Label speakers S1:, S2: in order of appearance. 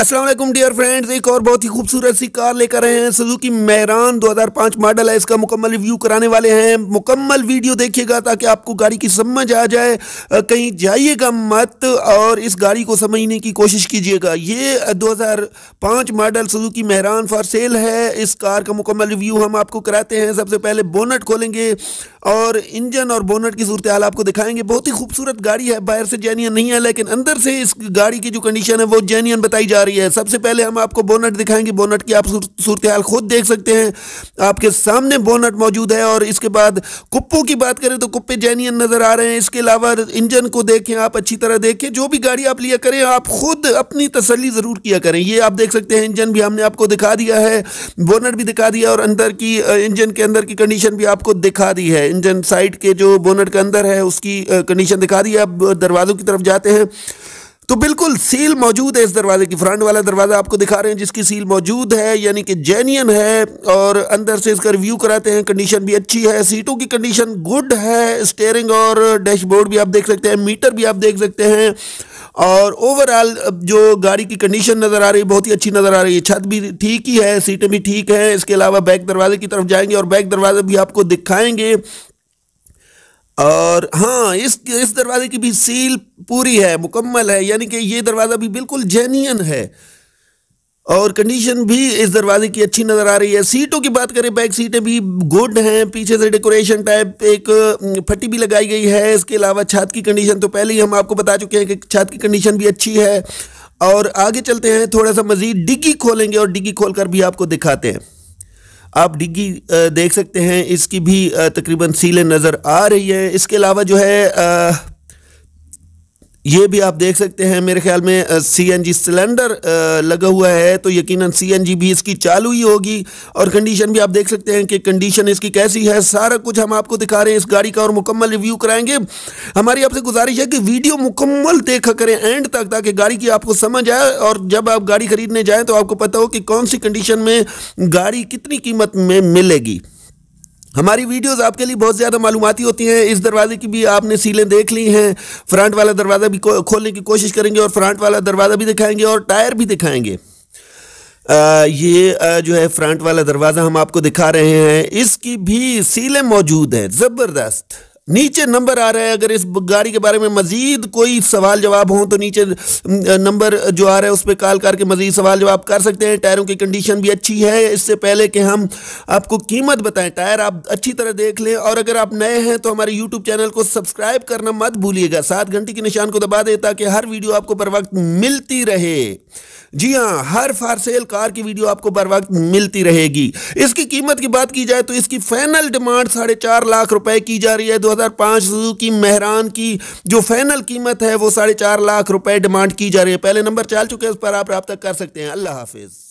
S1: Aslam dear friends एक और बहुत ही खूबसूरत सी कार लेकर आए हैं सुजुकी मैरान 2005 मॉडल है इसका मुकम्मल रिव्यू कराने वाले हैं मुकम्मल वीडियो देखिएगा ताकि आपको गाड़ी की समझ आ जाए कहीं जाइएगा मत और इस गाड़ी को समझने की कोशिश कीजिएगा ये 2005 मॉडल सुजुकी मैरान फॉर सेल है इस कार का मुकम्मल रिव्यू हम आपको कराते हैं सबसे पहले बोनट खोलेंगे और इंजन और बोनट की सूरत हाल आपको दिखाएंगे बहुत ही खूबसूरत गाड़ी है बाहर से जैनियन नहीं है लेकिन अंदर से इस गाड़ी की जो कंडीशन है वो जैनियन बताई जा रही रही है सबसे पहले हम आपको बोनट दिखाएंगे बोनट की आप सूरत हाल खुद देख सकते हैं आपके सामने बोनट मौजूद है और इसके बाद कुप्पू की बात करें तो कुप्पे जैनियन नज़र आ रहे हैं इसके अलावा इंजन को देखें आप अच्छी तरह देखें जो भी गाड़ी आप लिया करें आप खुद अपनी तसली ज़रूर किया करें ये आप देख सकते हैं इंजन भी हमने आपको दिखा दिया है बोनट भी दिखा दिया और अंदर की इंजन के अंदर की कंडीशन भी आपको दिखा दी है इंजन साइड के जो बोनट के अंदर है उसकी कंडीशन दिखा दी है अब दरवाज़ों की तरफ जाते हैं तो बिल्कुल सील मौजूद है इस दरवाजे की फ्रंट वाला दरवाजा आपको दिखा रहे हैं जिसकी सील मौजूद है यानी कि जेन्यन है और अंदर से इसका रिव्यू कराते हैं कंडीशन भी अच्छी है सीटों की कंडीशन गुड है स्टेयरिंग और डैशबोर्ड भी आप देख सकते हैं मीटर भी आप देख सकते हैं और ओवरऑल जो गाड़ी की कंडीशन नज़र आ रही है बहुत ही अच्छी नज़र आ रही है छत भी ठीक ही है सीटें भी ठीक हैं इसके अलावा बैक दरवाजे की तरफ जाएंगे और बैक दरवाजे भी आपको दिखाएंगे और हाँ इस इस दरवाजे की भी सील पूरी है मुकम्मल है यानी कि ये दरवाज़ा भी बिल्कुल जेनियन है और कंडीशन भी इस दरवाजे की अच्छी नज़र आ रही है सीटों की बात करें बैक सीटें भी गुड हैं पीछे से डेकोरेशन टाइप एक फट्टी भी लगाई गई है इसके अलावा छत की कंडीशन तो पहले ही हम आपको बता चुके हैं कि छत की कंडीशन भी अच्छी है और आगे चलते हैं थोड़ा सा मज़ीद डिग्गी खोलेंगे और डिग्गी खोल भी आपको दिखाते हैं आप डिग्गी देख सकते हैं इसकी भी तकरीबन सीलें नज़र आ रही हैं इसके अलावा जो है ये भी आप देख सकते हैं मेरे ख्याल में सीएनजी सिलेंडर लगा हुआ है तो यकीनन सीएनजी भी इसकी चालू ही होगी और कंडीशन भी आप देख सकते हैं कि कंडीशन इसकी कैसी है सारा कुछ हम आपको दिखा रहे हैं इस गाड़ी का और मुकम्मल रिव्यू कराएंगे हमारी आपसे गुजारिश है कि वीडियो मुकम्मल देखा करें एंड तक ताकि गाड़ी की आपको समझ आए और जब आप गाड़ी खरीदने जाएँ तो आपको पता हो कि कौन सी कंडीशन में गाड़ी कितनी कीमत में मिलेगी हमारी वीडियोस आपके लिए बहुत ज़्यादा मालूमती होती हैं इस दरवाजे की भी आपने सीलें देख ली हैं फ्रंट वाला दरवाज़ा भी खोलने की कोशिश करेंगे और फ्रंट वाला दरवाज़ा भी दिखाएंगे और टायर भी दिखाएंगे आ, ये आ, जो है फ्रंट वाला दरवाज़ा हम आपको दिखा रहे हैं इसकी भी सीलें मौजूद हैं ज़बरदस्त नीचे नंबर आ रहा है अगर इस गाड़ी के बारे में मजीद कोई सवाल जवाब हो तो नीचे नंबर जो आ रहा है उस पर कॉल करके मजीद सवाल जवाब कर सकते हैं टायरों की कंडीशन भी अच्छी है इससे पहले कि हम आपको कीमत बताएं टायर आप अच्छी तरह देख लें और अगर आप नए हैं तो हमारे यूट्यूब चैनल को सब्सक्राइब करना मत भूलिएगा सात घंटे के निशान को दबा दें ताकि हर वीडियो आपको पर वक्त मिलती रहे जी हाँ हर फार सेल कार की वीडियो आपको बर वक्त मिलती रहेगी इसकी कीमत की बात की जाए तो इसकी फाइनल डिमांड साढ़े चार लाख रुपए की जा रही है 2005 की मेहरान की जो फाइनल कीमत है वो साढ़े चार लाख रुपए डिमांड की जा रही है पहले नंबर चल चुके हैं उस पर आप रब्ता कर सकते हैं अल्लाह हाफिज़